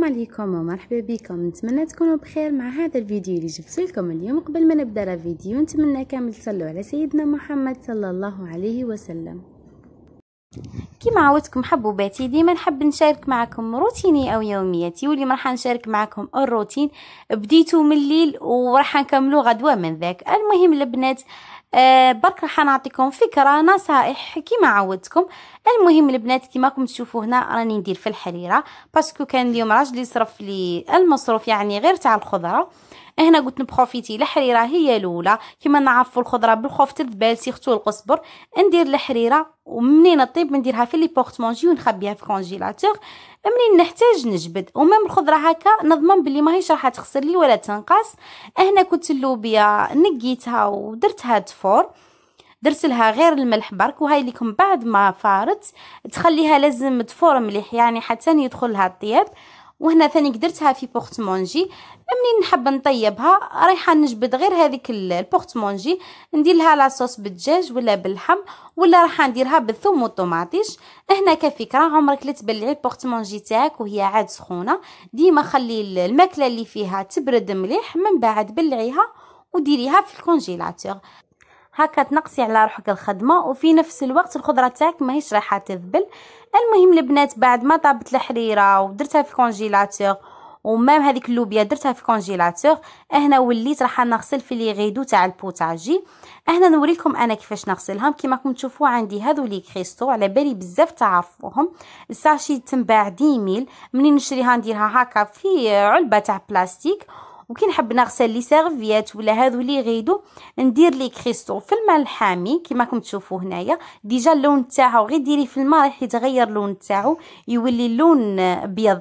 السلام عليكم ومرحبا بكم نتمنى تكونوا بخير مع هذا الفيديو اللي جبت لكم اليوم قبل ما نبدا الفيديو نتمنى كامل تصلوا على سيدنا محمد صلى الله عليه وسلم كما عودتكم حبوباتي ديما نحب نشارك معكم روتيني او يومياتي واللي راح نشارك معكم الروتين بديتو من الليل وراح نكملو غدوه من ذاك المهم البنات آه برك راح نعطيكم فكره نصائح كيما عودتكم المهم البنات كيما راكم تشوفوا هنا راني ندير في الحريره باسكو كان اليوم راجلي يصرف لي المصروف يعني غير تاع الخضره هنا قلت نبروفيتي الحريره هي الاولى كما نعرفوا الخضره بالخوف تذبال سيختو القزبر ندير الحريره ومنين طيب نديرها في لي بورتمونجي ونخبيها في كونجيلاتور منين نحتاج نجبد ومام الخضره هكا نضمن بلي ماهيش راح تخسر لي ولا تنقص هنا كنت اللوبيا نقيتها ودرتها تفور درت لها غير الملح برك وهاي لكم بعد ما فارت تخليها لازم تفور مليح يعني حتى يدخل لها الطياب وهنا ثاني قدرتها في بورتمونجي منين نحب نطيبها رايحه نجبد غير هذيك البورتمونجي ندير لها لاصوص بالدجاج ولا باللحم ولا راح نديرها بالثوم والطوماطيش هنا كفكره عمرك لا تبلعي البورتمونجي تاعك وهي عاد سخونه ديما خلي الماكله اللي فيها تبرد مليح من بعد بلعيها وديريها في الكونجيلاتور هكا تنقصي على روحك الخدمه وفي نفس الوقت الخضره تاعك ماهيش رايحه تذبل المهم البنات بعد ما طابت الحريره ودرتها في كونجيلاتور ومام هذيك اللوبيا درتها في كونجيلاتور هنا وليت راح نغسل في لي غيدو تاع البوتاجي هنا نوريكم انا كيفاش نغسلهم كيما راكم تشوفوا عندي هذو لي كريستو على بالي بزاف تعرفوهم الساشي تنباع ديميل منين نشريها نديرها هكا في علبه تاع بلاستيك وكي نحب نغسل لي سيرفيات ولا هادو لي غيدو ندير لي كريستو في الماء الحامي كما راكم تشوفوا هنايا ديجا اللون تاعو غير ديري في الماء راح يتغير اللون تاعو يولي اللون ابيض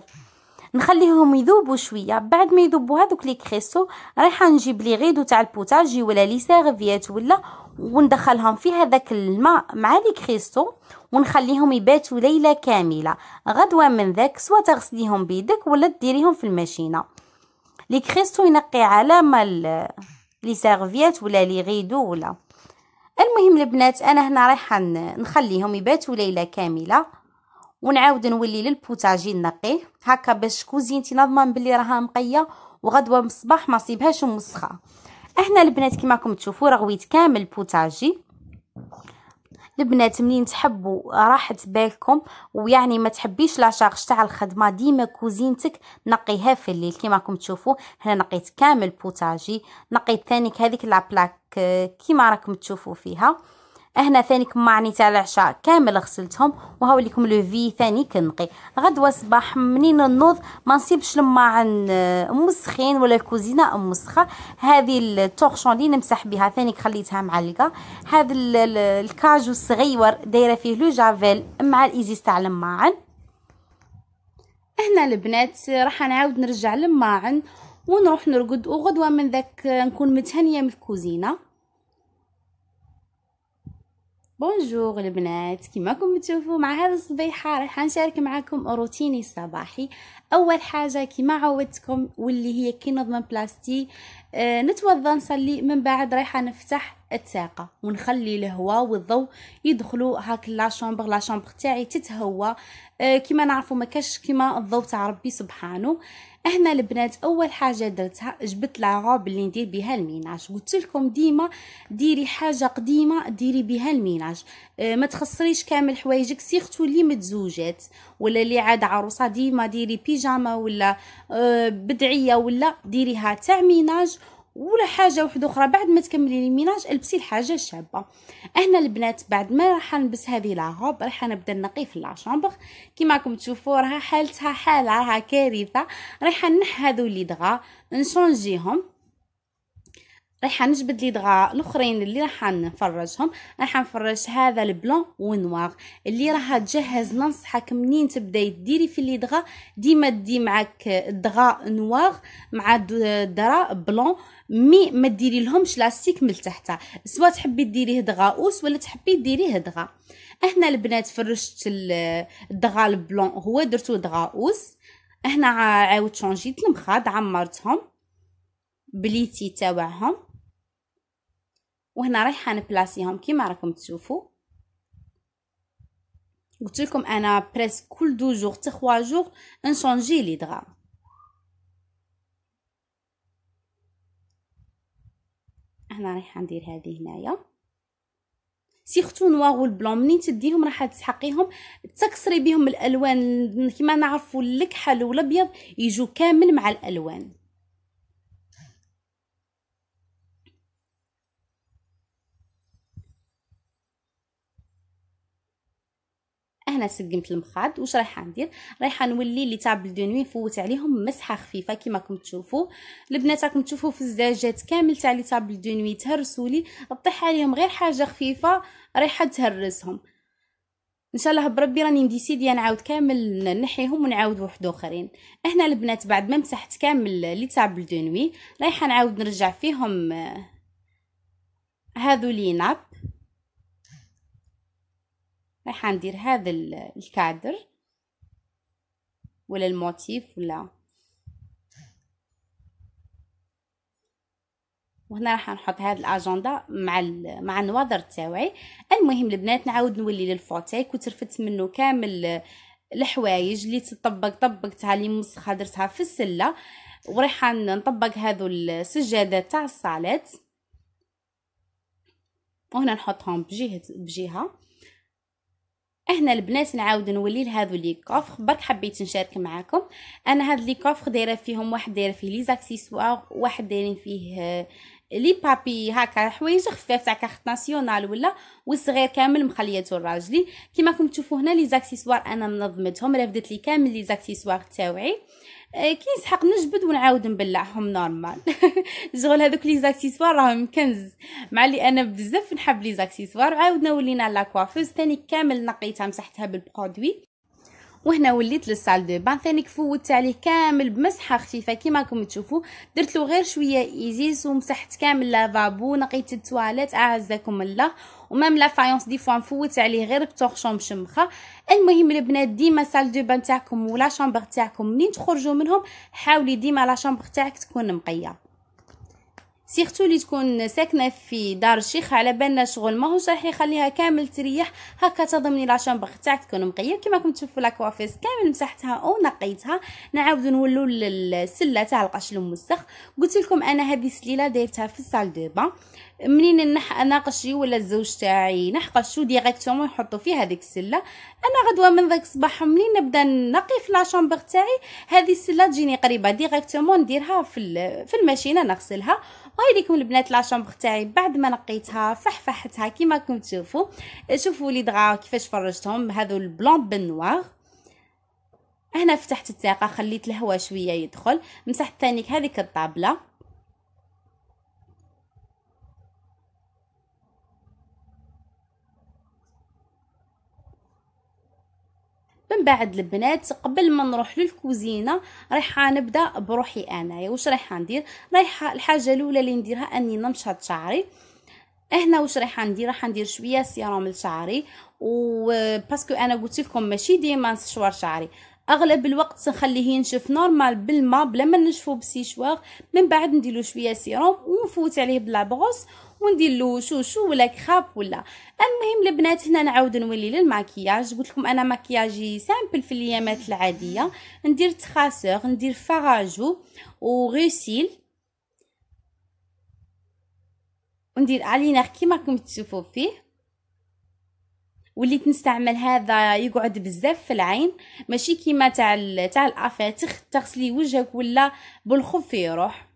نخليهم يذوبوا شويه بعد ما يذوبوا هذوك لي كريستو رايحه نجيب لي غيدو تاع البوتاجي ولا لي سيرفيات ولا وندخلهم في هذاك الماء مع لي كريستو ونخليهم يباتوا ليله كامله غدوه من ذاك سوا تغسليهم بيدك ولا ديريهم في الماشينه لي كريستو ينقي علامه لي سيرفيات ولا لي غيدو ولا المهم البنات انا هنا رايحه نخليهم يباتوا ليله كامله ونعاود نولي للبوتاجي نقيه هكا باش كوزينتي نضمن بلي راها نقيه وغدوه من الصباح ما صيبهاش مسخه هنا البنات كما راكم تشوفوا رغويت كامل البوتاجي البنات منين تحبوا راحه بالكم ويعني ما تحبيش شارج تاع الخدمه ديما كوزينتك نقيها في الليل كيما راكم تشوفوا هنا نقيت كامل بوتاجي نقيت ثاني هذيك لابلاك آه، كيما راكم تشوفوا فيها هنا ثاني كمعني تاع العشاء كامل غسلتهم وهاو ليكم لو في ثاني كنقي غدوه الصباح منين نوض ما نسيبش الماعن آه، مسخين ولا الكوزينه مسخه هذه التورشون اللي نمسح بها ثاني خليتها معلقه هذا الكاجو الصغيور دايره فيه لو جافيل مع الايزيس تاع الماعن هنا البنات راح نعاود نرجع للماعن ونروح نرقد وغدوه من ذاك نكون متهنيه من الكوزينه بونجور البنات كيماكم تشوفوا مع هذا الصبيحه راح نشارك معكم روتيني الصباحي اول حاجه كيما عودتكم واللي هي كي نضمن بلاستي أه نتوضا نصلي من بعد رايحه نفتح التاقه ونخلي الهواء والضوء يدخلوا هاك لا شومبر لا شومبر تاعي تتهوى أه كيما نعرفوا ما كاش كيما الضوء تاع ربي سبحانه هنا البنات اول حاجه درتها جبت روب اللي ندير بها الميناج قلت لكم ديما ديري حاجه قديمه ديري بها الميناج اه ما تخسريش كامل حوايجك سيختو اللي متزوجات ولا اللي عاد عروسه ديما ديري بيجاما ولا اه بدعيه ولا ديريها تاع ميناج ولا حاجه واحده اخرى بعد ما تكملي الميناج البسي الحاجه الشابه هنا البنات بعد ما راح نلبس هذه لا روب راح نبدا نقي في لاشومبر كيما راكم تشوفوا راها حالتها حاله راها كارثه رايحه نح هذو اللي دغا نشونجيهم رايحه نجبد لي دغا الاخرين اللي راح نفرجهم راح نفرج هذا البلون ونواغ اللي راح تجهز ننصحك منين تبداي ديري في لي دغا ديما دي معك دغا نواغ مع درا بلون مي ما ديري لهمش لاستيك من تحت سواء تحبي ديريه دغا اوس ولا تحبي ديريه دغا هنا البنات فرشت الدغا البلون هو درتو دغا اوس هنا عاود شونجيت المخاض عمرتهم بليتي تاوعهم وهنا رايحه نبلاسيهم كيما راكم تشوفوا قلت لكم انا بريس كل دو جوغ تي جوغ نشونجي لي دغا هنا رايحه ندير هذه هنايا سيرتو نوار والبلون منين تديهم راح تسحقيهم تكسري بهم الالوان كيما نعرفوا اللكحه الابيض يجو كامل مع الالوان انا سقمت المخاد واش رايحه ندير رايحه نولي لي تابل دو نوي نفوت عليهم مسحه خفيفه كما راكم تشوفوا البنات راكم تشوفوا في الزجاجات كامل تاع لي تابل دو نوي تهرسوا لي طيح عليهم غير حاجه خفيفه رايحه تهرسهم ان شاء الله بربي راني مديسيديا نعاود كامل نحيهم ونعاود واحد اخرين هنا البنات بعد ما مسحت كامل لي تابل دو نوي رايحه نعاود نرجع فيهم هذو آه، لي ناب رايحة ندير هذا الكادر ولا الموتيف ولا وهنا راح نحط هاد الاجندا مع مع النواظر تاوعي المهم البنات نعاود نولي للفوتاي كنت رفدت منه كامل الحوايج اللي تطبق طبقتها اللي مسخه درتها في السله ورايحه نطبق هذو السجادات تاع الصالات وهنا نحطهم بجهه بجهه هنا البنات نعاود نولي لهذو لي كوفر برك حبيت نشارك معاكم انا هاد لي كوفر دايره فيهم واحد دايره فيه لي زاكسيسوار واحد دايرين فيه آه، لي بابي هكا حوايج خفاف تاع كارت ناسيونال ولا والصغير كامل مخليته لراجلي كيما راكم تشوفوا هنا لي زاكسيسوار انا منظمتهم رافدت لي كامل لي زاكسيسوار تاوعي آه، كي نسحق نجبد ونعاود نبلعهم نورمال شغل هذوك لي زاكسيسوار راهم كنز مع اللي انا بزاف نحب لي زاكسيسوار عاودنا ولينا لاكوافوز ثاني كامل نقيتها مسحتها بالبرودوي وهنا وليت للسال دو بان ثاني كفوت عليه كامل بمسحه خفيفه كيما راكم تشوفوا درت له غير شويه ايزيس ومسحت كامل لافابو نقيت التواليت اعزكم الله ومام لا فايونس دي فوا نفوت عليه غير بتورشون مشمخه المهم البنات ديما سال دو بان تاعكم ولا شامبر تاعكم منين تخرجوا منهم حاولي ديما لا شامبر تاعك تكون نقيه سيختو اللي تكون ساكنه في دار الشيخ على بالنا شغل ماهوش راح يخليها كامل تريح هكا تضمني لا شامبر تاعك تكون مقيه كيما راكم تشوفوا لاكوافيس كامل مسحتها ونقيتها نعاودو نولو للسله تاع القش الموسخ قلت لكم انا هذه السليله دايرتها في السال دو بان منين نح اناقش ولا الزوج تاعي نحقشو ديريكتومون نحطو في هذيك السله انا غدوه من ذاك الصباح منين نبدا نقي في لاشومبر تاعي هذه السله تجيني قريبه ديريكتومون نديرها في في الماشينه نغسلها وهاي البنات لاشومبر تاعي بعد ما نقيتها فحفحتها كيما راكم تشوفوا شوفوا لي دغا كيفاش فرجتهم هذو البلون بنوار هنا فتحت التاقه خليت الهواء شويه يدخل مسحت ثاني هذيك الطابله من بعد البنات قبل ما نروح للكوزينه رايحه نبدا بروحي انايا واش رايحه ندير رايحه الحاجه الاولى اللي نديرها اني نمشط شعري هنا واش رايحه ندير راح ندير شويه سيروم لشعري وباسكو انا قلت لكم ماشي ديما نشوار شعري اغلب الوقت نخليه ينشف نورمال بالماء بلا ما نشفو بسيشواغ من بعد نديرو شويه سيروم ونفوت عليه بلابغوس وندير له شوشو ولا كخاب ولا المهم البنات هنا نعاود نولي للماكياج قلت لكم انا ماكياجي سامبل في الايامات العاديه ندير تخاسور ندير فاراجو وغسيل وندير علينير كيما راكم تشوفوا فيه وليت نستعمل هذا يقعد بزاف في العين ماشي كيما تاع تاع الافاتخ تغسلي وجهك ولا بالخف يروح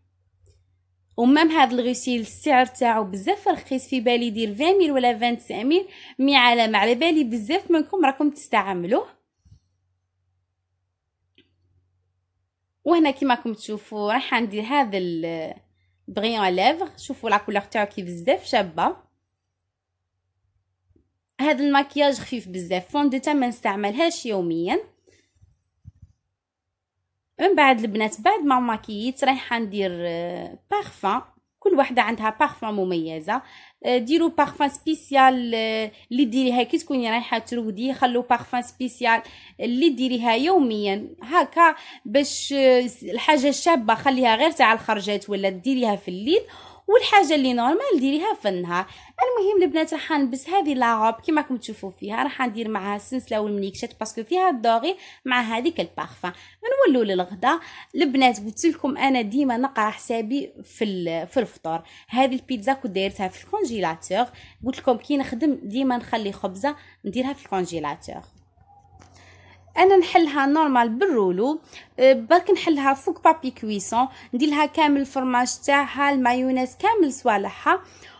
ومام هاد الغسيل السعر تاعو بزاف رخيص في بالي يدير 20000 ولا 25000 مي على ما على بالي بزاف منكم راكم تستعملوه وهنا كيما راكم تشوفوا راح ندير هذا البريون لافغ شوفوا لا كولور تاعو كي بزاف شابه هذا المكياج خفيف بزاف فوندو تا ما نستعملهاش يوميا من بعد البنات بعد ما ماكيت رايحه ندير بارفان آه، كل وحده عندها بارفان مميزه ديروا بارفان سبيسيال اللي ديريها كي تكوني رايحه ترودي خلو بارفان سبيسيال اللي ديريها يوميا هكا باش آه، الحاجه الشابه خليها غير تاع الخرجات ولا ديريها في الليل والحاجه اللي نورمال ديريها في النهار المهم البنات راح نلبس هذه لاغوب كيما راكم تشوفوا فيها راح ندير معها السنسله والمنيكشات باسكو فيها الدوغي مع هذيك البارفان نولوا للغدا البنات قلت لكم انا ديما نقرا حسابي في في الفطور هذه البيتزا كنت دايرتها في الكونجيلاتور قلت لكم كي نخدم ديما نخلي خبزه نديرها في الكونجيلاتور انا نحلها نورمال بالرولو آه، برك نحلها فوق بابي كويسون نديرلها كامل الفرماج تاعها المايونيز كامل صوالحها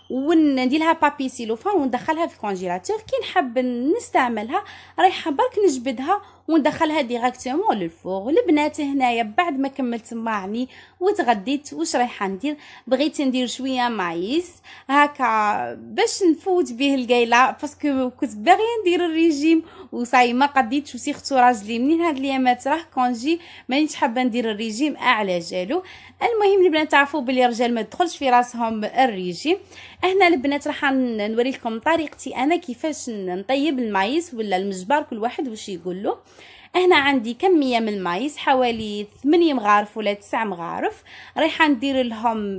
لها بابي سيلوفان وندخلها في الكونجيلاتور كي نحب نستعملها رايحه برك نجبدها وندخلها ديريكتومون للفوغ البنات هنايا بعد ما كملت معني وتغديت واش رايحه ندير بغيت ندير شويه مايس هكا باش نفوت به القايله باسكو كنت باغيه ندير الريجيم وصاي ما قديتش وسيختو راجلي منين هاد الايامات راه كونجي مانيش حابه ندير الريجيم اعلى جالو المهم البنات تعرفوا بلي الرجال ما تدخلش في راسهم الريجيم هنا البنات راح نوري لكم طريقتي انا كيفاش نطيب المايس ولا المجبر كل واحد واش يقول له هنا عندي كميه من المايس حوالي 8 مغارف ولا 9 مغارف رايحه ندير لهم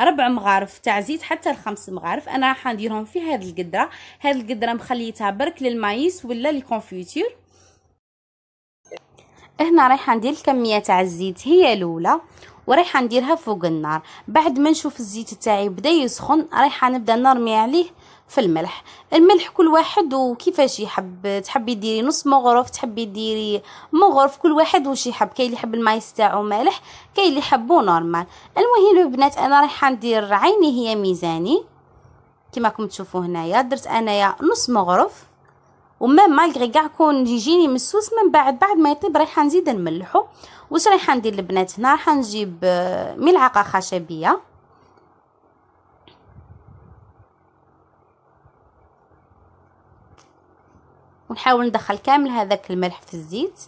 ربع مغارف تاع زيت حتى لخمس مغارف انا راح نديرهم في هذه القدره هذه القدره مخليتها برك للمايس ولا للكونفيتير هنا رايحه ندير الكميه تاع الزيت هي الاولى ورايحه نديرها فوق النار بعد ما نشوف الزيت تاعي بدا يسخن رايحه نبدا نرمي عليه في الملح الملح كل واحد وكيفاش يحب تحبي ديري نص مغرف تحبي ديري مغرف كل واحد وش يحب كاين اللي يحب المايس تاعو مالح كاين اللي يحبو نورمال المهم البنات انا رايحه ندير عيني هي ميزاني كما راكم تشوفوا هنايا درت انايا نص مغرف وما مالغري كاع كون يجيني مسوس من بعد بعد ما يطيب رايحه نزيد نملحو واش رايحه ندير البنات هنا رايحه نجيب آه، ملعقه خشبيه ونحاول ندخل كامل هذاك الملح في الزيت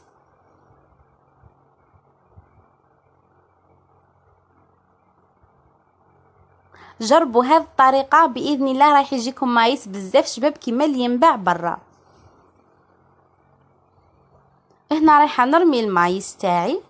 جربوا هذه الطريقه باذن الله راح يجيكم مايس بزاف شباب كيما اللي ينباع برا هنا رايحه نرمي المايس تاعي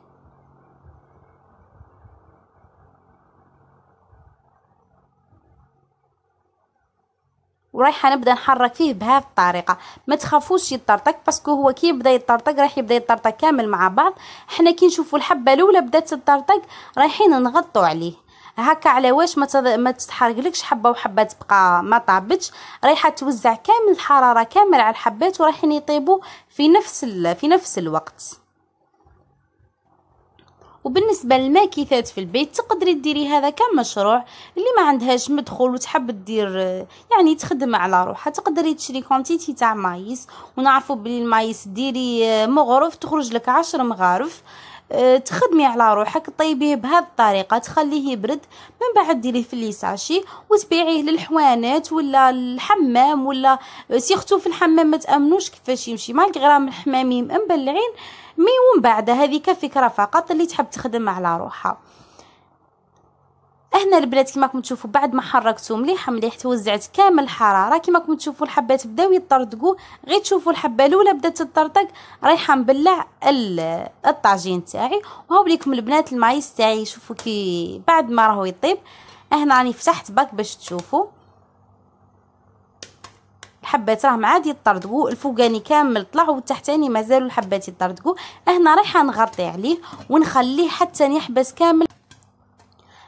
ورايحه نبدا نحرك فيه بهذه الطريقه ما تخافوش يطرطق باسكو هو كي يبدا يطرطق راح يبدا يطرطق كامل مع بعض حنا كي نشوفوا الحبه الاولى بدات تطرطق رايحين نغطوا عليه هكا على واش ما, ما تتحرقلكش حبه وحبه تبقى ما طابتش رايحه توزع كامل الحراره كامل على الحبات ورايحين يطيبوا في نفس ال... في نفس الوقت وبالنسبه للماكيثات في البيت تقدري ديري هذا كمشروع اللي ما عندهاش مدخول وتحب دير يعني تخدم على روحها تقدري تشري كونتيتي تاع مايس ونعرفوا بلي المايس ديري آه، مغرف تخرج لك عشر مغارف آه، تخدمي على روحك طيبيه بهذه الطريقه تخليه يبرد من بعد ديريه في ليساشي وتبيعيه للحوانات ولا الحمام ولا آه، سيختو في الحمام ما تامنوش كيفاش يمشي مالك غرام الحمامي مبلعين مي ومن بعد هذيك فكره فقط اللي تحب تخدم على روحها هنا البنات كما راكم تشوفوا بعد ما حركته مليح مليح توزعت كامل الحراره كما راكم تشوفوا الحبات بداو يطرطقوا غير تشوفوا الحبه الاولى بدات تطرطق رايحه مبلع الطاجين تاعي وهاو ليكم البنات المايس تاعي شوفوا كي بعد ما راهو يطيب هنا راني فتحت باك باش تشوفوا الحبات راهم عادي يطردقوا الفوقاني كامل طلع والتحتاني مازالوا الحبات يطردقوا هنا رايحه نغطي عليه ونخليه حتى يحبس كامل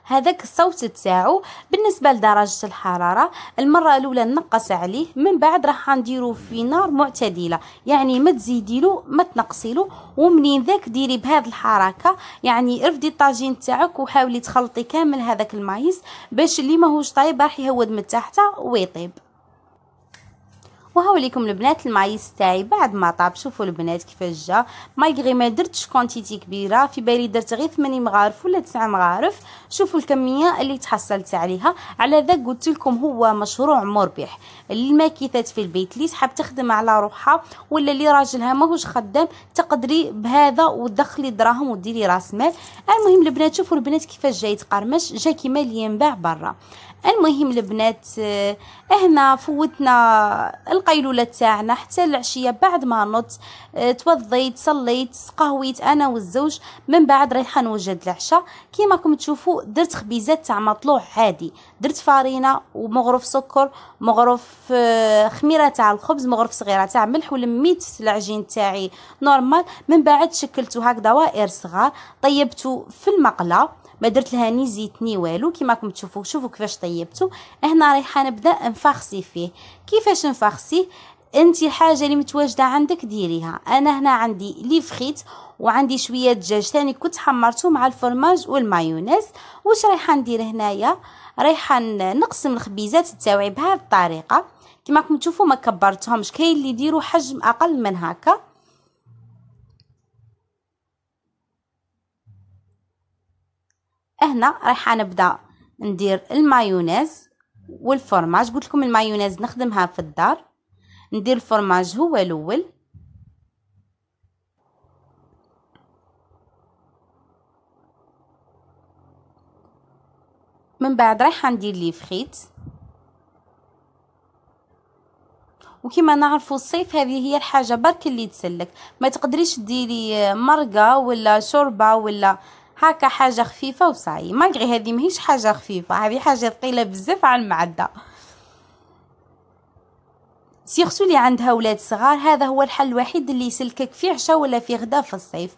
هذاك الصوت تاعو بالنسبه لدرجه الحراره المره الاولى نقص عليه من بعد راح نديرو في نار معتدله يعني ما تزيديلو ما تنقصيلو ومنين ذاك ديري بهذه الحركه يعني ارفدي الطاجين تاعك وحاولي تخلطي كامل هذاك المايس باش اللي ماهوش طايب راح يهود من تحته ويطيب وهاوليكم البنات المعيس تاعي بعد ما طاب شوفوا البنات كيفاش جا مالغري ما درتش كونتيتي كبيره في بالي درت غير 8 مغارف ولا 9 مغارف شوفوا الكميه اللي تحصلت عليها على ذا قلت لكم هو مشروع مربح الماكيثات في البيت اللي تحب تخدم على روحها ولا اللي راجلها ماهوش خدام تقدري بهذا وتدخلي دراهم وديري راس مال المهم البنات شوفوا البنات كيفاش جاي تقرمش جا كيما اللي ينباع برا المهم البنات آه، هنا فوتنا القيلولة تاعنا حتى العشية بعد ما نط آه، توضيت صليت قهويت انا والزوج من بعد رايحة نوجد العشاء كيما راكم تشوفوا درت خبيزات تاع مطلوع عادي درت فارينة ومغرف سكر مغرف آه، خميرة تاع الخبز مغرف صغيرة تاع ملح ولميت العجين تاعي نورمال من بعد شكلته هكذا دوائر صغار طيبته في المقله ما درت لها ني زيت ني والو كيما راكم تشوفوا شوفوا كيفاش طيبته هنا رايحه نبدا نفخسي فيه كيفاش نفخسي انت الحاجه اللي متواجده عندك ديريها انا هنا عندي لي فخيت وعندي شويه دجاج ثاني كنت حمرته مع الفرماج والمايونيز واش رايحه ندير هنايا رايحه نقسم الخبيزات تاعي بهذه الطريقه كيما راكم تشوفوا ما كبرتهمش كاين اللي يديروا حجم اقل من هكا هنا رايحه نبدا ندير المايونيز والفرماج قلت لكم المايونيز نخدمها في الدار ندير الفرماج هو الاول من بعد رايحه ندير لي فخيت وكما نعرفوا الصيف هذه هي الحاجه برك اللي تسلك ما تقدريش ديري مرقه ولا شوربه ولا هكا حاجه خفيفه وصاي ماغري هذه ماهيش حاجه خفيفه هذه حاجه ثقيله بزاف على المعده سيرسو اللي عندها ولاد صغار هذا هو الحل الوحيد اللي يسلكك في عشا ولا في غدا في الصيف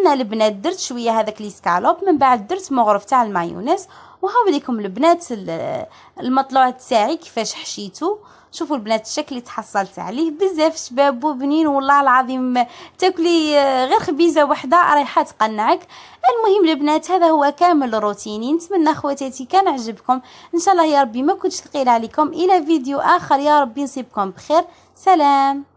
هنا البنات درت شويه هذاك سكالوب من بعد درت مغرف تاع المايونيز وهاو لكم البنات المطلوع تاعي كيفاش حشيتو شوفوا البنات الشكل اللي تحصلت عليه بزاف شباب وبنين والله العظيم تاكلي آه، غير خبيزه وحده رايحه تقنعك المهم البنات هذا هو كامل روتيني نتمنى خواتاتي كان عجبكم ان شاء الله يا ربي ما كنتش ثقيله عليكم الى فيديو اخر يا ربي نصيبكم بخير سلام